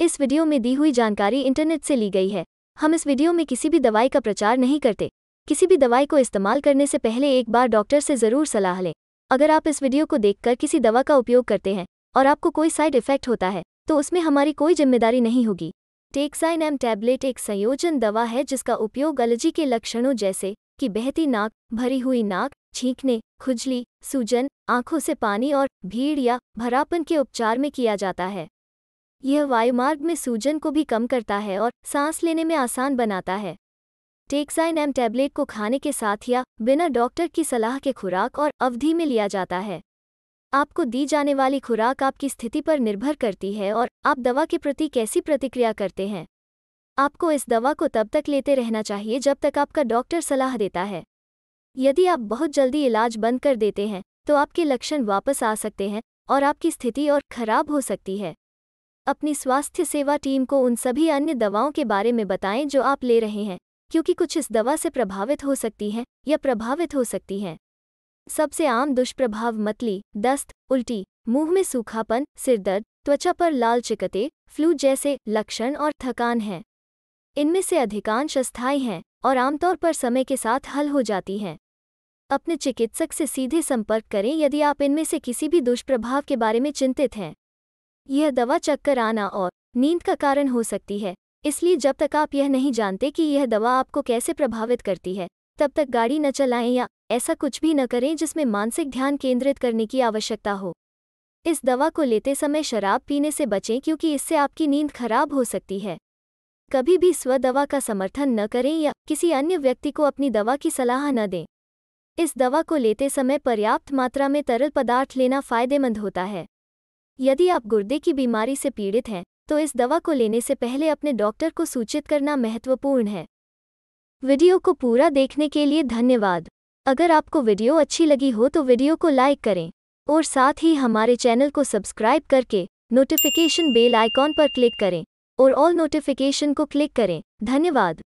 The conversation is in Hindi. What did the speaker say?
इस वीडियो में दी हुई जानकारी इंटरनेट से ली गई है हम इस वीडियो में किसी भी दवाई का प्रचार नहीं करते किसी भी दवाई को इस्तेमाल करने से पहले एक बार डॉक्टर से ज़रूर सलाह लें अगर आप इस वीडियो को देखकर किसी दवा का उपयोग करते हैं और आपको कोई साइड इफेक्ट होता है तो उसमें हमारी कोई जिम्मेदारी नहीं होगी टेक्साइन एम टैबलेट एक संयोजन दवा है जिसका उपयोग एलर्जी के लक्षणों जैसे कि बहती नाक भरी हुई नाक छींकने खुजली सूजन आंखों से पानी और भीड़ या भरापन के उपचार में किया जाता है यह वायुमार्ग में सूजन को भी कम करता है और सांस लेने में आसान बनाता है टेक्साइन एम टैबलेट को खाने के साथ या बिना डॉक्टर की सलाह के खुराक और अवधि में लिया जाता है आपको दी जाने वाली खुराक आपकी स्थिति पर निर्भर करती है और आप दवा के प्रति कैसी प्रतिक्रिया करते हैं आपको इस दवा को तब तक लेते रहना चाहिए जब तक आपका डॉक्टर सलाह देता है यदि आप बहुत जल्दी इलाज बंद कर देते हैं तो आपके लक्षण वापस आ सकते हैं और आपकी स्थिति और खराब हो सकती है अपनी स्वास्थ्य सेवा टीम को उन सभी अन्य दवाओं के बारे में बताएं जो आप ले रहे हैं क्योंकि कुछ इस दवा से प्रभावित हो सकती हैं या प्रभावित हो सकती हैं सबसे आम दुष्प्रभाव मतली दस्त उल्टी मुंह में सूखापन सिरदर्द त्वचा पर लाल चिकते फ्लू जैसे लक्षण और थकान हैं इनमें से अधिकांश अस्थायी हैं और आमतौर पर समय के साथ हल हो जाती हैं अपने चिकित्सक से सीधे संपर्क करें यदि आप इनमें से किसी भी दुष्प्रभाव के बारे में चिंतित हैं यह दवा चक्कर आना और नींद का कारण हो सकती है इसलिए जब तक आप यह नहीं जानते कि यह दवा आपको कैसे प्रभावित करती है तब तक गाड़ी न चलाएं या ऐसा कुछ भी न करें जिसमें मानसिक ध्यान केंद्रित करने की आवश्यकता हो इस दवा को लेते समय शराब पीने से बचें क्योंकि इससे आपकी नींद खराब हो सकती है कभी भी स्व दवा का समर्थन न करें या किसी अन्य व्यक्ति को अपनी दवा की सलाह न दें इस दवा को लेते समय पर्याप्त मात्रा में तरल पदार्थ लेना फायदेमंद होता है यदि आप गुर्दे की बीमारी से पीड़ित हैं तो इस दवा को लेने से पहले अपने डॉक्टर को सूचित करना महत्वपूर्ण है वीडियो को पूरा देखने के लिए धन्यवाद अगर आपको वीडियो अच्छी लगी हो तो वीडियो को लाइक करें और साथ ही हमारे चैनल को सब्सक्राइब करके नोटिफिकेशन बेल आइकॉन पर क्लिक करें और ऑल नोटिफिकेशन को क्लिक करें धन्यवाद